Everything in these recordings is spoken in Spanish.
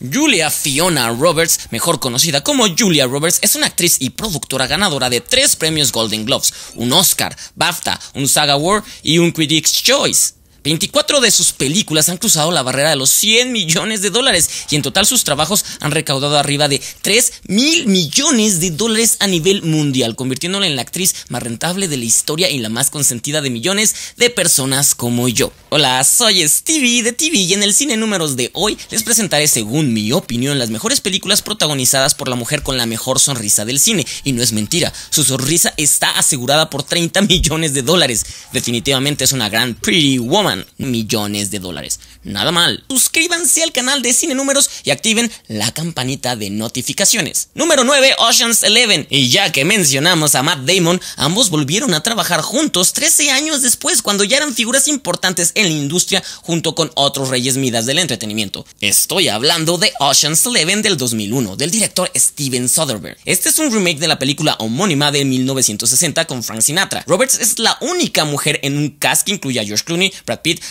Julia Fiona Roberts, mejor conocida como Julia Roberts, es una actriz y productora ganadora de tres premios Golden Globes, un Oscar, BAFTA, un SAGA Award y un Critics' Choice. 24 de sus películas han cruzado la barrera de los 100 millones de dólares y en total sus trabajos han recaudado arriba de 3 mil millones de dólares a nivel mundial, convirtiéndola en la actriz más rentable de la historia y la más consentida de millones de personas como yo. Hola, soy Stevie de TV y en el cine números de hoy les presentaré, según mi opinión, las mejores películas protagonizadas por la mujer con la mejor sonrisa del cine. Y no es mentira, su sonrisa está asegurada por 30 millones de dólares. Definitivamente es una gran Pretty Woman millones de dólares. Nada mal. Suscríbanse al canal de Cine Números y activen la campanita de notificaciones. Número 9, Ocean's Eleven. Y ya que mencionamos a Matt Damon, ambos volvieron a trabajar juntos 13 años después, cuando ya eran figuras importantes en la industria junto con otros reyes midas del entretenimiento. Estoy hablando de Ocean's Eleven del 2001, del director Steven Soderbergh. Este es un remake de la película homónima de 1960 con Frank Sinatra. Roberts es la única mujer en un cast que incluye a George Clooney,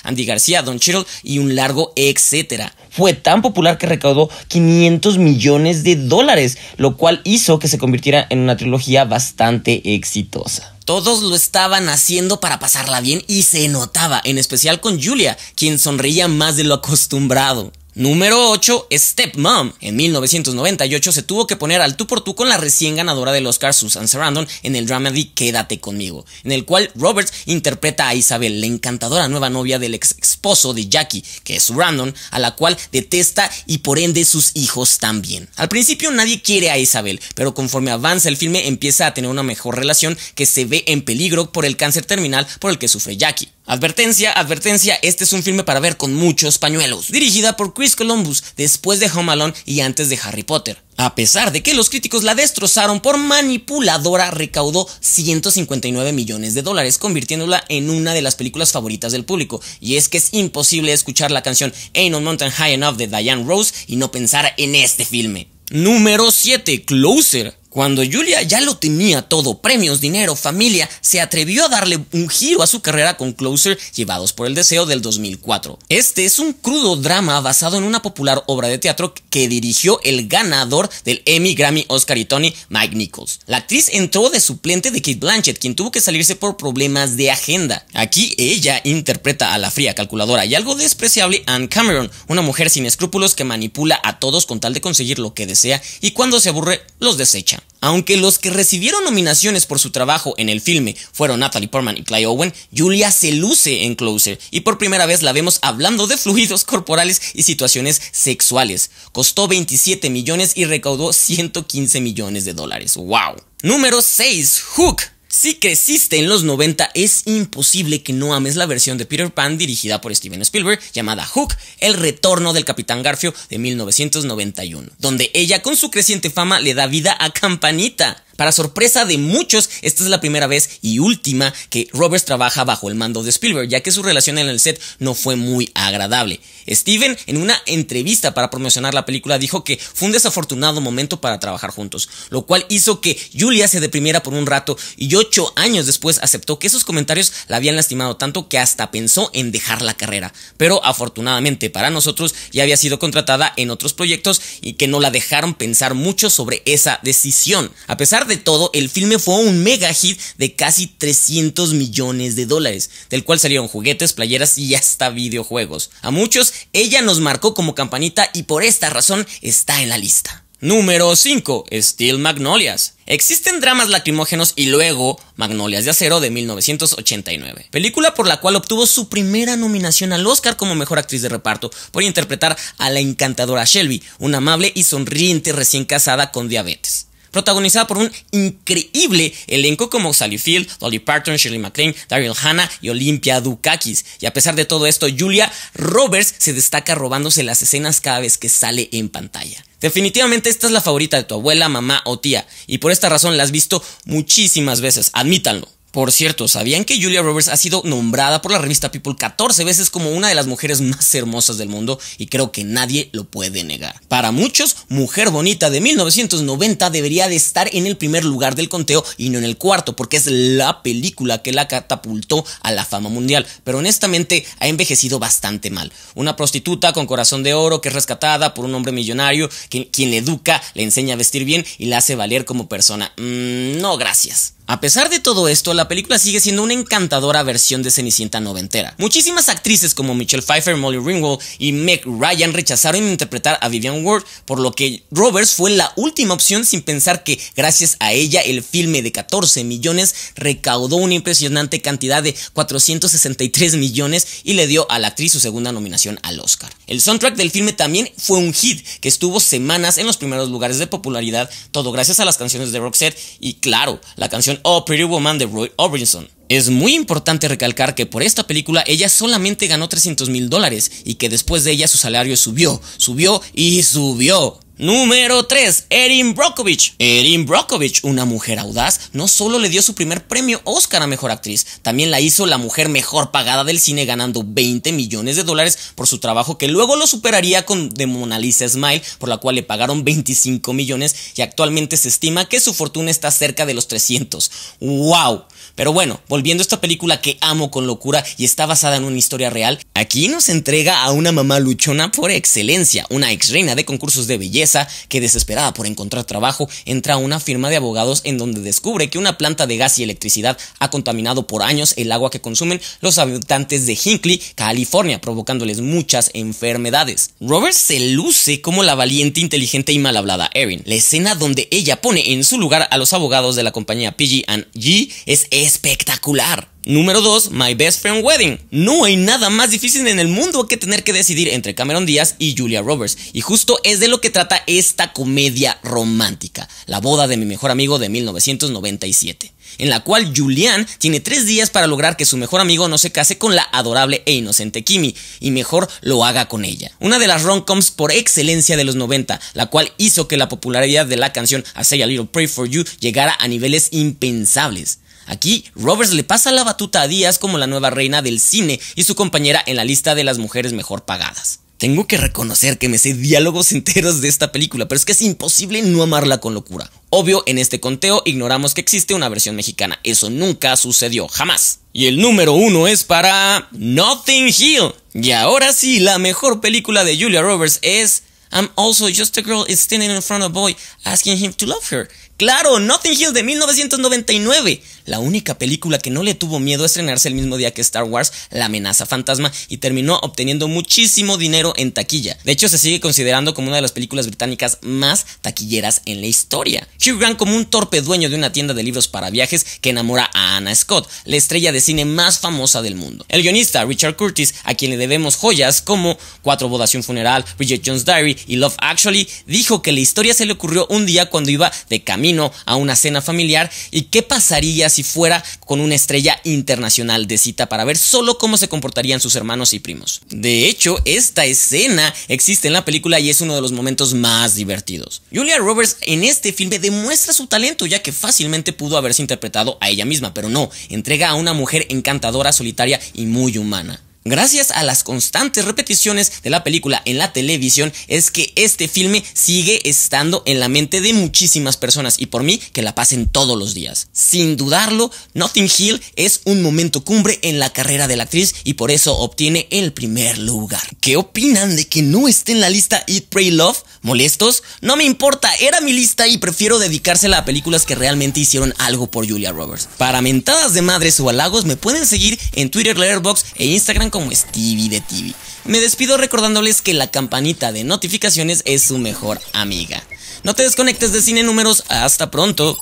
Andy García, Don Cheryl y un largo etcétera. Fue tan popular que recaudó 500 millones de dólares, lo cual hizo que se convirtiera en una trilogía bastante exitosa. Todos lo estaban haciendo para pasarla bien y se notaba, en especial con Julia, quien sonreía más de lo acostumbrado. Número 8, Stepmom. En 1998 se tuvo que poner al tú por tú con la recién ganadora del Oscar Susan Sarandon en el drama de Quédate conmigo, en el cual Roberts interpreta a Isabel, la encantadora nueva novia del ex esposo de Jackie, que es Sarandon, a la cual detesta y por ende sus hijos también. Al principio nadie quiere a Isabel, pero conforme avanza el filme empieza a tener una mejor relación que se ve en peligro por el cáncer terminal por el que sufre Jackie. Advertencia, advertencia, este es un filme para ver con muchos pañuelos, dirigida por Chris Columbus después de Home Alone y antes de Harry Potter. A pesar de que los críticos la destrozaron por manipuladora, recaudó 159 millones de dólares, convirtiéndola en una de las películas favoritas del público. Y es que es imposible escuchar la canción Ain't No Mountain High Enough de Diane Rose y no pensar en este filme. Número 7. Closer. Cuando Julia ya lo tenía todo, premios, dinero, familia, se atrevió a darle un giro a su carrera con Closer, llevados por el deseo del 2004. Este es un crudo drama basado en una popular obra de teatro que dirigió el ganador del Emmy, Grammy, Oscar y Tony, Mike Nichols. La actriz entró de suplente de Kate Blanchett, quien tuvo que salirse por problemas de agenda. Aquí ella interpreta a la fría calculadora y algo despreciable Anne Cameron, una mujer sin escrúpulos que manipula a todos con tal de conseguir lo que desea y cuando se aburre los desecha. Aunque los que recibieron nominaciones por su trabajo en el filme fueron Natalie Portman y Clay Owen, Julia se luce en Closer y por primera vez la vemos hablando de fluidos corporales y situaciones sexuales. Costó 27 millones y recaudó 115 millones de dólares. ¡Wow! Número 6. Hook. Si creciste en los 90, es imposible que no ames la versión de Peter Pan dirigida por Steven Spielberg llamada Hook, El retorno del Capitán Garfio de 1991, donde ella con su creciente fama le da vida a Campanita para sorpresa de muchos, esta es la primera vez y última que Roberts trabaja bajo el mando de Spielberg, ya que su relación en el set no fue muy agradable. Steven, en una entrevista para promocionar la película, dijo que fue un desafortunado momento para trabajar juntos, lo cual hizo que Julia se deprimiera por un rato y ocho años después aceptó que esos comentarios la habían lastimado tanto que hasta pensó en dejar la carrera. Pero afortunadamente para nosotros ya había sido contratada en otros proyectos y que no la dejaron pensar mucho sobre esa decisión. A pesar de todo, el filme fue un mega hit de casi 300 millones de dólares, del cual salieron juguetes, playeras y hasta videojuegos. A muchos, ella nos marcó como campanita y por esta razón está en la lista. Número 5. Steel Magnolias. Existen dramas lacrimógenos y luego Magnolias de Acero de 1989, película por la cual obtuvo su primera nominación al Oscar como Mejor Actriz de Reparto por interpretar a la encantadora Shelby, una amable y sonriente recién casada con diabetes protagonizada por un increíble elenco como Sally Field, Dolly Parton, Shirley MacLaine, Daryl Hannah y Olympia Dukakis. Y a pesar de todo esto, Julia Roberts se destaca robándose las escenas cada vez que sale en pantalla. Definitivamente esta es la favorita de tu abuela, mamá o tía, y por esta razón la has visto muchísimas veces, admítanlo. Por cierto, ¿sabían que Julia Roberts ha sido nombrada por la revista People 14 veces como una de las mujeres más hermosas del mundo? Y creo que nadie lo puede negar. Para muchos, Mujer Bonita de 1990 debería de estar en el primer lugar del conteo y no en el cuarto, porque es la película que la catapultó a la fama mundial. Pero honestamente, ha envejecido bastante mal. Una prostituta con corazón de oro que es rescatada por un hombre millonario, quien, quien le educa, le enseña a vestir bien y la hace valer como persona. Mm, no, gracias. A pesar de todo esto, la película sigue siendo una encantadora versión de Cenicienta noventera. Muchísimas actrices como Michelle Pfeiffer, Molly Ringwald y Meg Ryan rechazaron interpretar a Vivian Ward, por lo que Roberts fue la última opción sin pensar que gracias a ella el filme de 14 millones recaudó una impresionante cantidad de 463 millones y le dio a la actriz su segunda nominación al Oscar. El soundtrack del filme también fue un hit que estuvo semanas en los primeros lugares de popularidad, todo gracias a las canciones de Roxette y claro, la canción Oh Pretty Woman de Roy Orbison. Es muy importante recalcar que por esta película ella solamente ganó 300 mil dólares y que después de ella su salario subió, subió y subió. Número 3. Erin Brockovich. Erin Brockovich, una mujer audaz, no solo le dio su primer premio Oscar a Mejor Actriz, también la hizo la mujer mejor pagada del cine ganando 20 millones de dólares por su trabajo que luego lo superaría con The Mona Lisa Smile, por la cual le pagaron 25 millones y actualmente se estima que su fortuna está cerca de los 300. ¡Wow! Pero bueno, volviendo a esta película que amo con locura y está basada en una historia real, aquí nos entrega a una mamá luchona por excelencia, una ex reina de concursos de belleza, que desesperada por encontrar trabajo entra a una firma de abogados en donde descubre que una planta de gas y electricidad ha contaminado por años el agua que consumen los habitantes de Hinkley, California, provocándoles muchas enfermedades. Robert se luce como la valiente, inteligente y mal hablada Erin. La escena donde ella pone en su lugar a los abogados de la compañía PG&G es espectacular. Número 2, My Best Friend Wedding. No hay nada más difícil en el mundo que tener que decidir entre Cameron Díaz y Julia Roberts. Y justo es de lo que trata esta comedia romántica, La boda de mi mejor amigo de 1997, en la cual Julian tiene tres días para lograr que su mejor amigo no se case con la adorable e inocente Kimi, y mejor lo haga con ella. Una de las rom-coms por excelencia de los 90, la cual hizo que la popularidad de la canción I Say a Little Pray for You llegara a niveles impensables. Aquí, Roberts le pasa la batuta a Díaz como la nueva reina del cine y su compañera en la lista de las mujeres mejor pagadas. Tengo que reconocer que me sé diálogos enteros de esta película, pero es que es imposible no amarla con locura. Obvio, en este conteo ignoramos que existe una versión mexicana. Eso nunca sucedió, jamás. Y el número uno es para Nothing Hill. Y ahora sí, la mejor película de Julia Roberts es I'm also just a girl standing in front of a boy asking him to love her. Claro, Nothing Hill de 1999. La única película que no le tuvo miedo a estrenarse el mismo día que Star Wars, La amenaza fantasma, y terminó obteniendo muchísimo dinero en taquilla. De hecho, se sigue considerando como una de las películas británicas más taquilleras en la historia. Hugh Grant como un torpe dueño de una tienda de libros para viajes que enamora a Anna Scott, la estrella de cine más famosa del mundo. El guionista Richard Curtis, a quien le debemos joyas como Cuatro bodas y un funeral, Bridget Jones Diary y Love Actually, dijo que la historia se le ocurrió un día cuando iba de camino a una cena familiar y qué pasaría si fuera con una estrella internacional de cita para ver solo cómo se comportarían sus hermanos y primos. De hecho, esta escena existe en la película y es uno de los momentos más divertidos. Julia Roberts en este filme demuestra su talento ya que fácilmente pudo haberse interpretado a ella misma, pero no, entrega a una mujer encantadora, solitaria y muy humana. Gracias a las constantes repeticiones de la película en la televisión es que este filme sigue estando en la mente de muchísimas personas y por mí que la pasen todos los días. Sin dudarlo, Nothing Hill es un momento cumbre en la carrera de la actriz y por eso obtiene el primer lugar. ¿Qué opinan de que no esté en la lista Eat, Pray, Love? ¿Molestos? No me importa, era mi lista y prefiero dedicársela a películas que realmente hicieron algo por Julia Roberts. Para mentadas de madres o halagos me pueden seguir en Twitter, Letterboxd e Instagram como Stevie de TV. Me despido recordándoles que la campanita de notificaciones es su mejor amiga. No te desconectes de Cine Números, hasta pronto.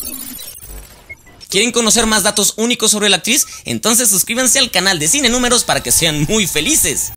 ¿Quieren conocer más datos únicos sobre la actriz? Entonces suscríbanse al canal de Cine Números para que sean muy felices.